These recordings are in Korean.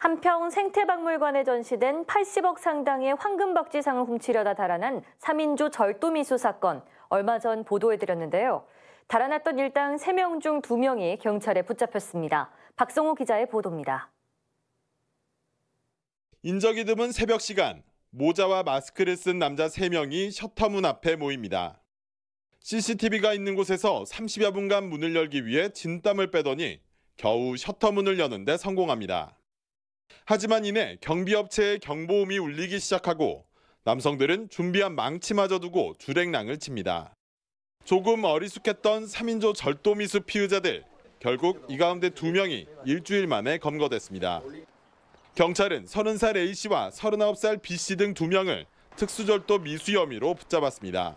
한평 생태박물관에 전시된 80억 상당의 황금박쥐상을 훔치려다 달아난 3인조 절도미수 사건, 얼마 전 보도해드렸는데요. 달아났던 일당 3명 중 2명이 경찰에 붙잡혔습니다. 박성호 기자의 보도입니다. 인적이 드문 새벽 시간, 모자와 마스크를 쓴 남자 3명이 셔터문 앞에 모입니다. CCTV가 있는 곳에서 30여 분간 문을 열기 위해 진땀을 빼더니 겨우 셔터문을 여는데 성공합니다. 하지만 이내 경비업체의 경보음이 울리기 시작하고 남성들은 준비한 망치마저 두고 주랭랑을 칩니다. 조금 어리숙했던 3인조 절도 미수 피의자들 결국 이 가운데 두 명이 일주일 만에 검거됐습니다. 경찰은 30살 A씨와 39살 B씨 등 두 명을 특수절도 미수 혐의로 붙잡았습니다.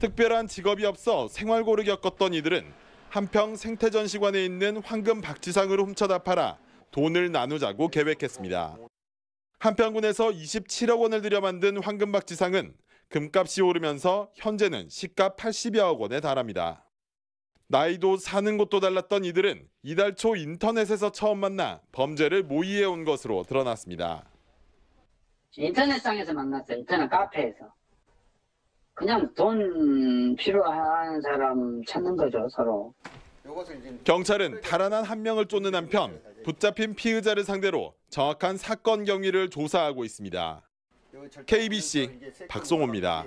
특별한 직업이 없어 생활고를 겪었던 이들은 한평 생태전시관에 있는 황금 박쥐상을 훔쳐다 팔아 돈을 나누자고 계획했습니다. 한평군에서 27억 원을 들여 만든 황금박지상은 금값이 오르면서 현재는 시가 80여억 원에 달합니다. 나이도 사는 곳도 달랐던 이들은 이달 초 인터넷에서 처음 만나 범죄를 모의해 온 것으로 드러났습니다. 인터넷상에서 만났어 인터넷 카페에서. 그냥 돈 필요한 사람 찾는 거죠, 서로. 경찰은 달아난 한 명을 쫓는 한편 붙잡힌 피의자를 상대로 정확한 사건 경위를 조사하고 있습니다. KBC 박송호입니다.